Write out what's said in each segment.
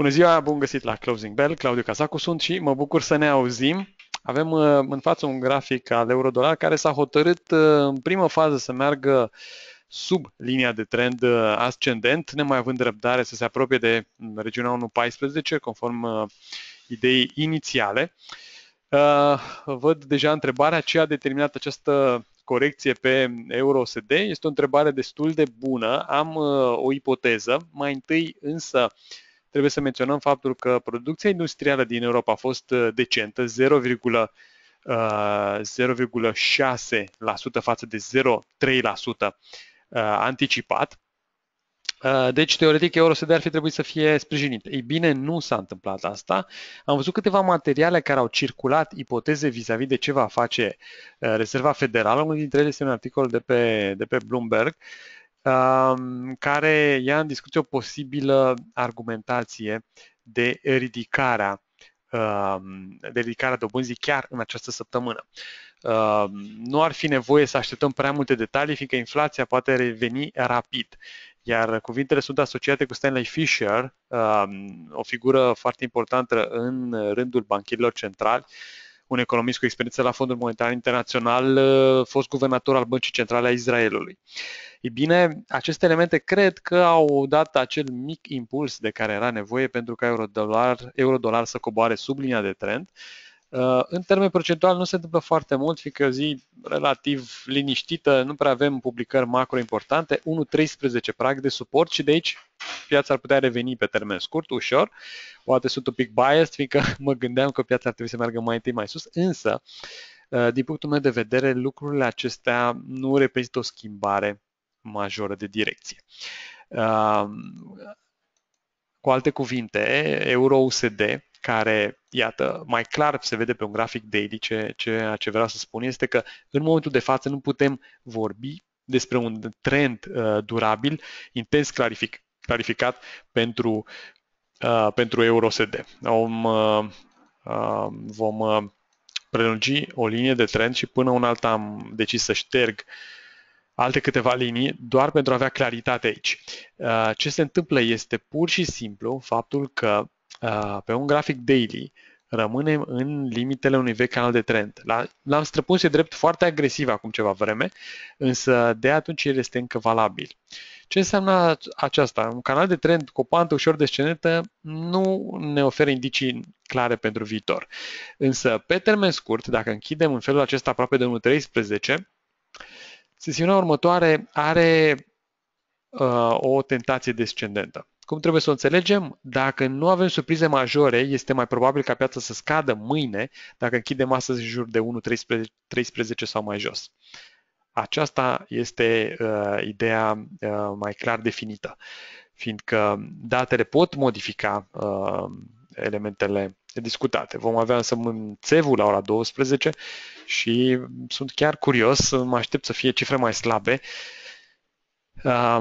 Bună ziua, bun găsit la Closing Bell, Claudiu Casacu sunt și mă bucur să ne auzim. Avem uh, în față un grafic al euro-dolar care s-a hotărât uh, în primă fază să meargă sub linia de trend uh, ascendent, nemai având răbdare să se apropie de mm, regiunea 1.14, conform ideii inițiale. Văd deja întrebarea ce a determinat această corecție pe EUROSD. Este o întrebare destul de bună. Am o ipoteză. Mai întâi însă Trebuie să menționăm faptul că producția industrială din Europa a fost uh, decentă, 0,6% uh, față de 0,3% uh, anticipat. Deci, teoretic, EUROSD ar fi trebuit să fie sprijinit. Ei bine, nu s-a întâmplat asta. Am văzut câteva materiale care au circulat ipoteze vis-a-vis de ce va face Rezerva Federală. Unul dintre ele este un articol de pe, de pe Bloomberg. Uh, care ia în discuție o posibilă argumentație de ridicarea de ridicarea dobânzii chiar în această săptămână. Nu ar fi nevoie să așteptăm prea multe detalii, fiindcă inflația poate reveni rapid. Iar cuvintele sunt asociate cu Stanley Fisher, o figură foarte importantă în rândul banchilor centrali, un economist cu experiență la Fondul Monetar Internațional, fost guvernator al Băncii Centrale a Israelului. E bine, aceste elemente cred că au dat acel mic impuls de care era nevoie pentru ca eurodolar, eurodolar să coboare sub linia de trend. Uh, în termen procentual nu se întâmplă foarte mult, fiindcă o zi relativ liniștită, nu prea avem publicări macro importante, 1.13 prag de suport și de aici piața ar putea reveni pe termen scurt, ușor. Poate sunt un pic biased, fiindcă mă gândeam că piața ar trebui să meargă mai întâi mai sus, însă, uh, din punctul meu de vedere, lucrurile acestea nu reprezintă o schimbare majoră de direcție. Cu alte cuvinte, euro-USD, care, iată, mai clar se vede pe un grafic daily, ce, ceea ce vreau să spun este că în momentul de față nu putem vorbi despre un trend uh, durabil, intens clarific, clarificat pentru, uh, pentru EuroSD. Om, uh, uh, vom uh, prelungi o linie de trend și până un alt am decis să șterg uh, alte câteva linii, doar pentru a avea claritate aici. Uh, ce se întâmplă este pur și simplu faptul că uh, pe un grafic daily rămânem în limitele unui vechi canal de trend. L-am străpuns, e drept, foarte agresiv acum ceva vreme, însă de atunci el este încă valabil. Ce înseamnă aceasta? Un canal de trend cu o pantă ușor descendentă nu ne oferă indicii clare pentru viitor. Însă, pe termen scurt, dacă închidem în felul acesta aproape de 1.13, Sesiunea următoare are uh, o tentație descendentă. Cum trebuie să o înțelegem? Dacă nu avem surprize majore, este mai probabil ca piața să scadă mâine dacă închidem astăzi în jur de 1.13 sau mai jos. Aceasta este uh, ideea uh, mai clar definită, fiindcă datele pot modifica uh, elementele discutate. Vom avea să țevul la ora 12 și sunt chiar curios, mă aștept să fie cifre mai slabe. Uh,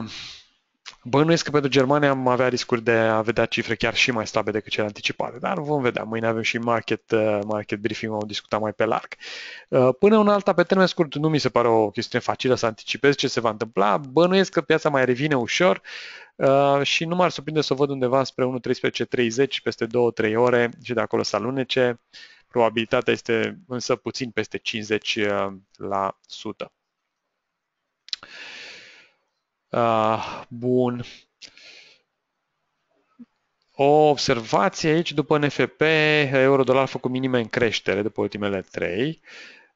bănuiesc că pentru Germania am avea riscuri de a vedea cifre chiar și mai slabe decât cele anticipate, dar vom vedea. Mâine avem și market, uh, market briefing, vom discuta mai pe larg. Uh, până în alta, pe termen scurt, nu mi se pare o chestiune facilă să anticipez ce se va întâmpla. Bănuiesc că piața mai revine ușor. Uh, și nu m-ar surprinde să o văd undeva spre 1.13.30 peste 2-3 ore și de acolo să alunece. Probabilitatea este însă puțin peste 50 uh, la Uh, bun. O observație aici după NFP, euro-dolar făcut minime în creștere după ultimele 3.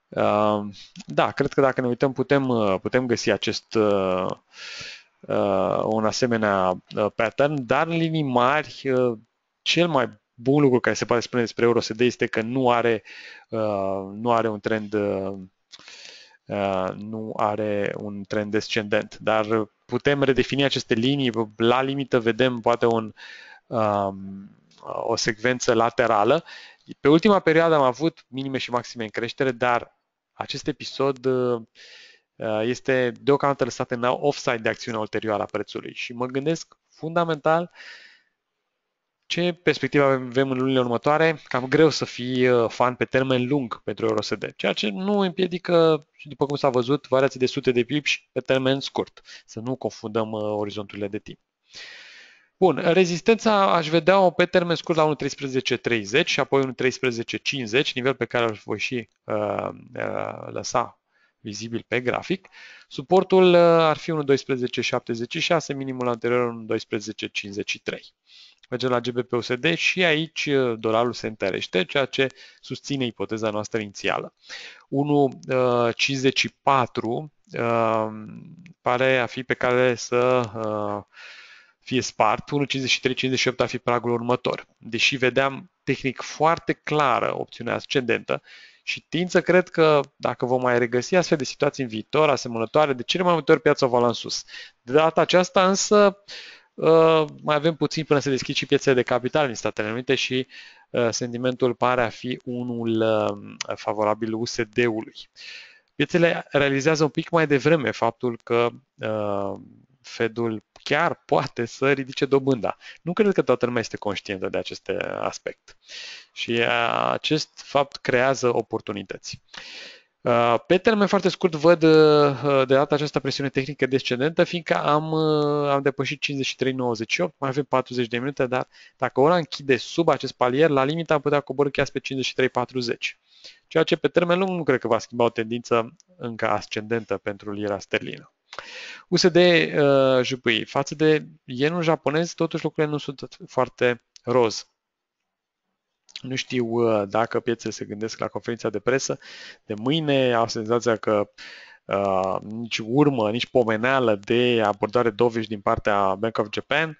Uh, da, cred că dacă ne uităm putem, uh, putem găsi acest uh, uh, un asemenea uh, pattern, dar în linii mari, uh, cel mai bun lucru care se poate spune despre EURUSD este că nu are, uh, nu are un trend uh, uh, nu are un trend descendent, dar putem redefini aceste linii, la limită vedem poate un, um, o secvență laterală. Pe ultima perioadă am avut minime și maxime în creștere, dar acest episod uh, Uh, este deocamdată lăsat în offside de acțiunea ulterioară a prețului și mă gândesc fundamental ce perspectivă avem în lunile următoare, cam greu să fii uh, fan pe termen lung pentru EURSD, ceea ce nu împiedică, după cum s-a văzut, variații de sute de pipi pe termen scurt, să nu confundăm uh, orizonturile de timp. Bun, rezistența aș vedea-o pe termen scurt la 1.13.30 și apoi 1.13.50, nivel pe care îl voi și uh, uh, lăsa vizibil pe grafic. Suportul uh, ar fi 1.12.76, minimul anterior 1.12.53. Mergem la GBPUSD și aici uh, dolarul se întărește, ceea ce susține ipoteza noastră inițială. 1.54 uh, um, pare a fi pe care să fie spart, 1.53-58 ar fi pragul următor. Deși vedeam tehnic foarte clară opțiunea ascendentă și tind să cred că dacă vom mai regăsi astfel de situații în viitor, asemănătoare, de cele mai multe ori piața va lua în sus. De data aceasta însă uh, mai avem puțin până se deschid și piețele de capital din Statele Unite și uh, sentimentul pare a fi unul um, favorabil USD-ului. Piețele realizează un pic mai devreme faptul că uh, Fedul chiar poate să ridice dobânda. Nu cred că toată lumea este conștientă de acest aspect. Și uh, acest fapt creează oportunități. Uh, pe termen foarte scurt văd uh, de data aceasta presiune tehnică descendentă, fiindcă am, am depășit 53.98, mai avem 40 de minute, dar dacă ora închide sub acest palier, la limită am putea coborâ chiar pe 53.40, ceea ce pe termen lung nu cred că va schimba o tendință încă ascendentă pentru lira sterlină. USD uh, JPY. Față de yenul japonez, totuși lucrurile nu sunt foarte roz. Nu știu uh, dacă piețele se gândesc la conferința de presă de mâine. Au senzația că uh, nici urmă, nici pomeneală de abordare dovish din partea Bank of Japan.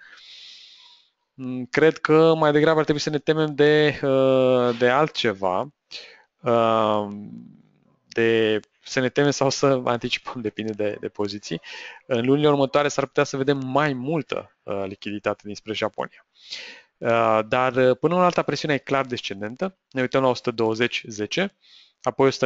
Mm, cred că mai degrabă ar trebui să ne temem de, uh, de altceva, uh, de să ne temem sau să anticipăm, depinde de, de poziții. În lunile următoare s-ar putea să vedem mai multă uh, lichiditate dinspre Japonia. Uh, dar uh, până în alta presiunea e clar descendentă. Ne uităm la 120-10, apoi 119-90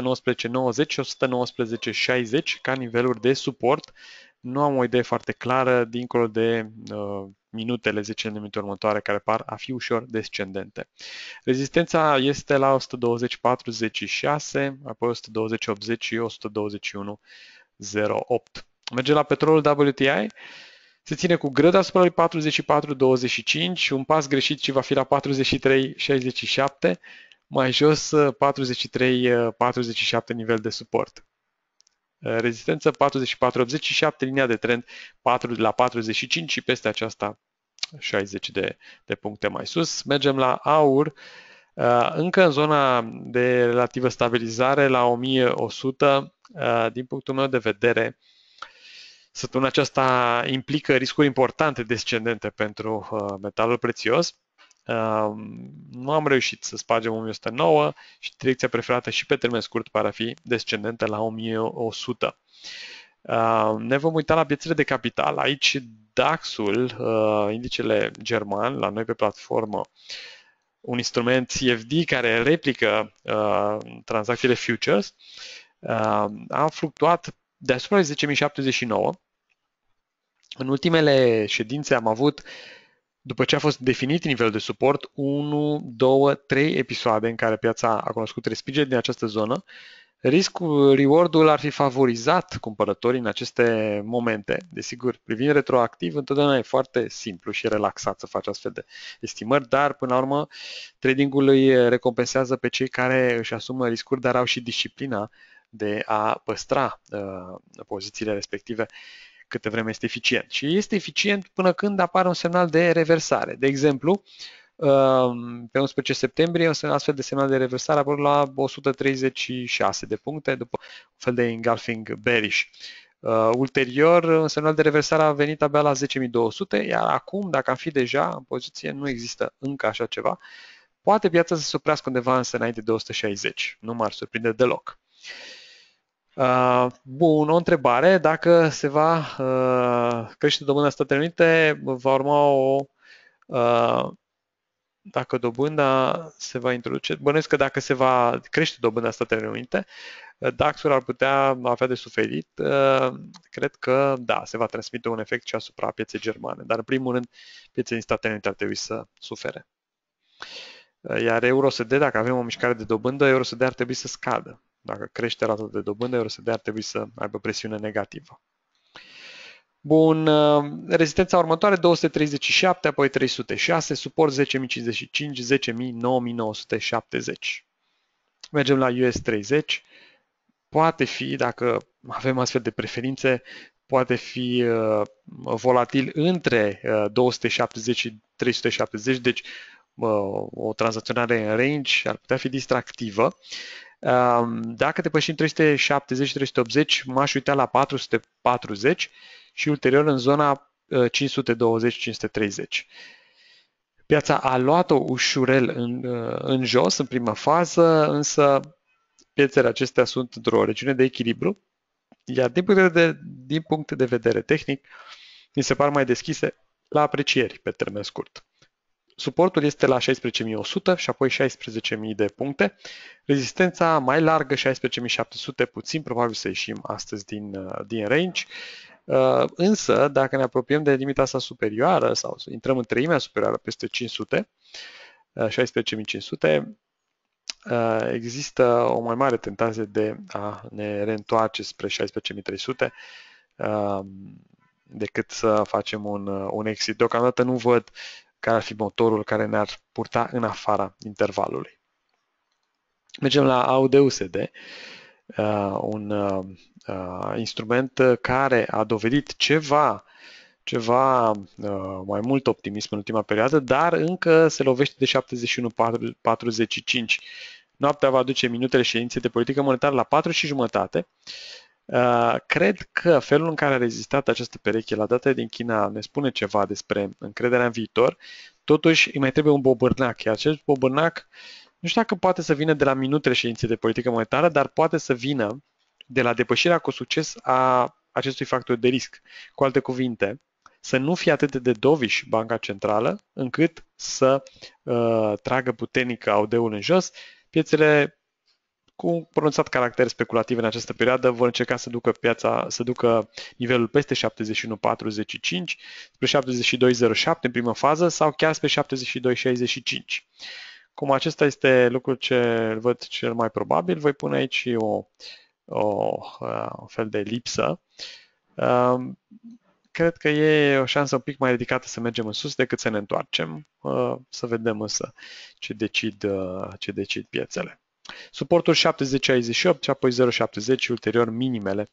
și 119-60 ca niveluri de suport nu am o idee foarte clară, dincolo de uh, minutele, 10 minute următoare, care par a fi ușor descendente. Rezistența este la 120, 46, apoi 120, 80 și 121, 08. Merge la petrolul WTI. Se ține cu grăd asupra lui 44,25, un pas greșit și va fi la 43,67, mai jos 43-47 uh, uh, nivel de suport. Eh, rezistență 44,87, linia de trend 4 la 45 și peste aceasta 60 de, de puncte mai sus. Mergem la aur, eh, încă în zona de relativă stabilizare la 1100, eh, din punctul meu de vedere, săptămâna aceasta implică riscuri importante descendente pentru metalul prețios. Nu am reușit să spargem 1109 și direcția preferată și pe termen scurt pare a fi descendentă la 1100. Ne vom uita la piețele de capital. Aici DAX-ul, ă, indicele german, la noi pe platformă, un instrument CFD care replică uh, tranzacțiile futures, uh, a fluctuat deasupra de 10.079. În ultimele ședințe am avut după ce a fost definit nivelul de suport, 1, 2, 3 episoade în care piața a cunoscut respingeri din această zonă, riscul reward-ul ar fi favorizat cumpărătorii în aceste momente. Desigur, privind retroactiv, întotdeauna e foarte simplu și relaxat să faci astfel de estimări, dar până la urmă tradingul îi recompensează pe cei care își asumă riscuri, dar au și disciplina de a păstra uh, pozițiile respective. Uh, câte vreme este eficient. Și este eficient până când apare un semnal de reversare. De exemplu, uh, pe 11 septembrie, un astfel de semnal de reversare a apărut la 136 de puncte, după un fel de engulfing bearish. Uh, ulterior, un semnal de reversare a venit abia la 10.200, iar acum, dacă am fi deja în poziție, nu există încă așa ceva, poate piața să se oprească undeva însă înainte de 160. Nu m-ar surprinde deloc. Uh, Uh, bun, o întrebare. Dacă se va uh, crește dobânda Statele Unite, va urma o uh, dacă dobânda se va introduce, bănuiesc că dacă se va crește dobânda Statele Unite, DAX-ul ar putea avea de suferit. Cred că, da, se va transmite un efect și asupra pieței germane, dar în primul rând piețele din Statele Unite ar trebui să sufere. Iar EUROSD, dacă avem o mișcare de dobândă, EUROSD ar trebui să scadă. Dacă crește rata de dobândă, RSD ar trebui să aibă presiune negativă. Bun, uh, rezistența următoare 237, apoi 306, suport 10.055, 10.000, Mergem la US 30. Poate fi, dacă avem astfel de preferințe, poate fi uh, volatil între 270 uh, și 370, deci o tranzacționare în range ar putea fi distractivă, dacă depășim 370-380, m-aș uita la 440 și ulterior în zona 520-530. Uh, Piața a luat-o ușurel în, uh, în jos, în prima fază, însă piețele acestea sunt într-o regiune de echilibru, iar din punct de vedere, din punct de vedere tehnic, mi se par mai deschise la aprecieri pe termen scurt. Suportul este la 16.100 și apoi 16.000 de puncte. Rezistența mai largă, 16.700, puțin probabil să ieșim astăzi din, uh, din range. Uh, însă, dacă ne apropiem de limita asta superioară sau să intrăm în treimea superioară peste 500, 16.500, uh, există o mai mare tentație de a ne reîntoarce spre 16.300 decât să facem un, un exit. Deocamdată nu văd care ar fi motorul care ne-ar purta în afara intervalului. Mergem la AUDUSD, uh, un uh, uh, instrument care a dovedit ceva ceva mai mult optimism în ultima perioadă, dar încă se lovește de 71,45. Noaptea va aduce minutele ședinței de politică monetară la 4 și jumătate Uh, cred că felul în care a rezistat această pereche la data din China ne spune ceva despre încrederea în viitor. Totuși, îi mai trebuie un bobârnac, iar acest bobârnac nu știu dacă poate să vină de la minutele ședinței de politică monetară, dar poate să vină de la depășirea cu succes a acestui factor de risc. Cu alte cuvinte, să nu fie atât de doviș Banca Centrală, încât să uh, tragă puternic audeul în jos, piețele cu pronunțat caracter speculativ în această perioadă, vor încerca să ducă piața, să ducă nivelul peste 71.45 spre 72.07 în prima fază sau chiar spre 72.65. Cum acesta este lucrul ce văd cel mai probabil, voi pune aici o, o, o uh, fel de lipsă. Um, cred că e o șansă un pic mai ridicată să mergem în sus decât să ne întoarcem. Uh, să vedem însă ce decid, uh, ce decid piețele. Suportul 70-68 și apoi 0,70 și ulterior minimele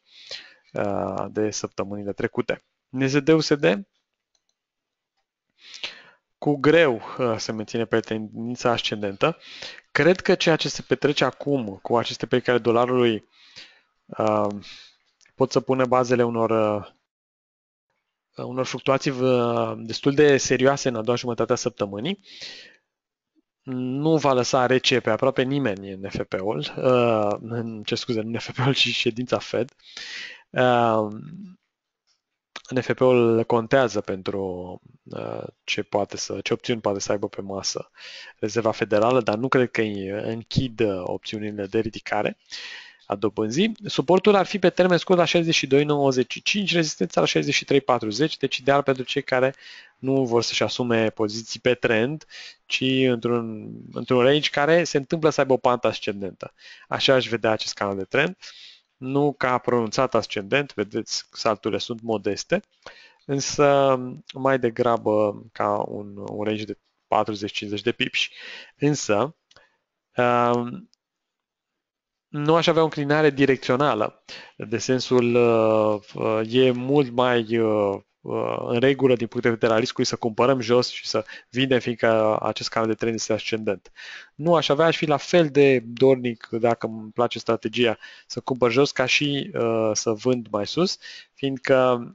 uh, de săptămânile trecute. NZD-USD cu greu uh, se menține pe tendința ascendentă. Cred că ceea ce se petrece acum cu aceste pe care dolarului uh, pot să pune bazele unor unor fluctuații destul de serioase în a doua jumătate a săptămânii nu va lăsa rece pe aproape nimeni în fp ul uh, ce scuze, în fp ul și ședința Fed. Uh, fp ul contează pentru uh, ce, poate să, ce opțiuni poate să aibă pe masă Rezerva Federală, dar nu cred că închid opțiunile de ridicare a dobânzii. Suportul ar fi pe termen scurt la 62,95, rezistența la 63,40, deci ideal pentru cei care nu vor să-și asume poziții pe trend, ci într-un, într-un range care se întâmplă să aibă o pantă ascendentă. Așa aș vedea acest canal de trend, nu ca pronunțat ascendent, vedeți, salturile sunt modeste, însă mai degrabă ca un, un range de 40-50 de pips. Însă, um, nu aș avea o înclinare direcțională, de sensul uh, uh, e mult mai uh, în regulă din punct de vedere al riscului să cumpărăm jos și să vindem, fiindcă acest canal de trend este ascendent. Nu aș avea, aș fi la fel de dornic, dacă îmi place strategia, să cumpăr jos ca și să vând mai sus, fiindcă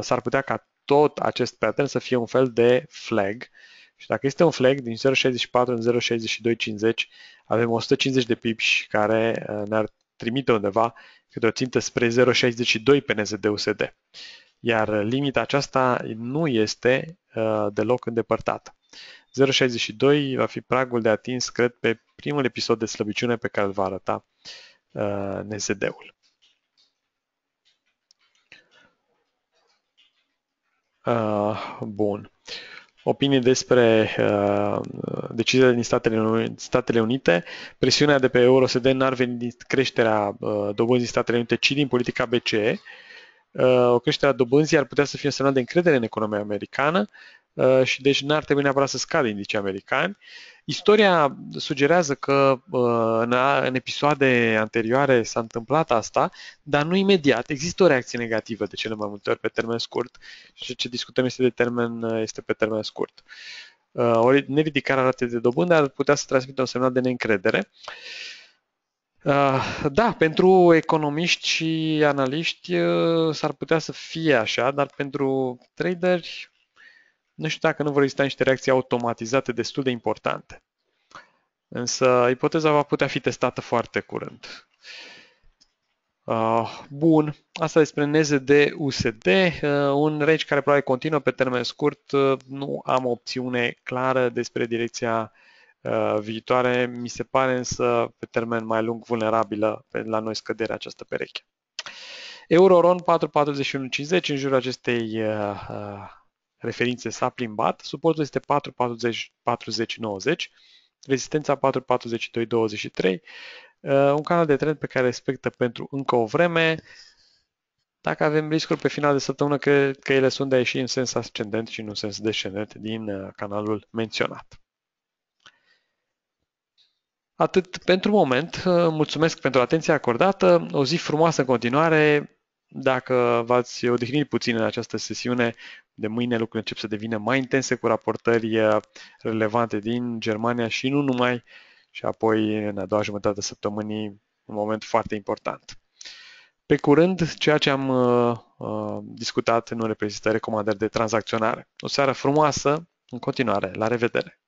s-ar putea ca tot acest pattern să fie un fel de flag uh, și dacă este un flag din 0.64 în 0.62.50, avem 150 de pips care uh, ne-ar trimite undeva către o țintă spre 0.62 PNZD usd Iar uh, limita aceasta nu este uh, deloc îndepărtată. 0.62 va fi pragul de atins, cred, pe primul episod de slăbiciune pe care îl va arăta uh, ul Uh, bun. Uh, opinii despre uh, decizia din Statele, Statele Unite. Presiunea de pe EuroSD n-ar veni din creșterea uh, dobânzii Statele Unite, ci din politica BCE. Uh, o creștere a dobânzii ar putea să fie un semnal de încredere în economia americană uh, și deci n-ar trebui neapărat să scadă indicii americani. Uh, Istoria sugerează că uh, în episoade anterioare s-a întâmplat asta, dar nu imediat. Există o reacție negativă de cele mai multe ori pe termen scurt și ce discutăm este, de termen, uh, este pe termen scurt. Uh, ori neridicarea ratei de dobândă ar putea să transmită un semnal de neîncredere. Da, pentru economiști și analiști s-ar putea să fie așa, dar pentru traderi nu știu dacă nu vor exista niște reacții automatizate destul de importante. Însă ipoteza va putea fi testată foarte curând. Uh, bun, asta despre NZD-USD, uh, ah, un regi care probabil continuă pe termen scurt, uh, nu am opțiune clară despre direcția viitoare, mi se pare însă pe termen mai lung vulnerabilă la noi scăderea această pereche. Euroron 441.50 în jurul acestei referințe s-a plimbat, suportul este 440 90 rezistența 4.42-23, uh, un canal de trend pe care respectă pentru încă o vreme. Dacă avem riscuri pe final de săptămână, că, că ele sunt de a ieși în sens ascendent și nu în sens descendent din uh, canalul menționat. Atât pentru moment. Uh, mulțumesc pentru atenția acordată. O zi frumoasă în continuare. Dacă v-ați odihnit puțin în această sesiune, de mâine lucrurile încep să devină mai intense cu raportări eh, relevante din Germania și nu numai, și apoi în a doua jumătate a săptămânii un moment foarte important. Pe curând, ceea ce am uh, discutat nu reprezintă recomandări de tranzacționare. O seară frumoasă, în continuare, la revedere!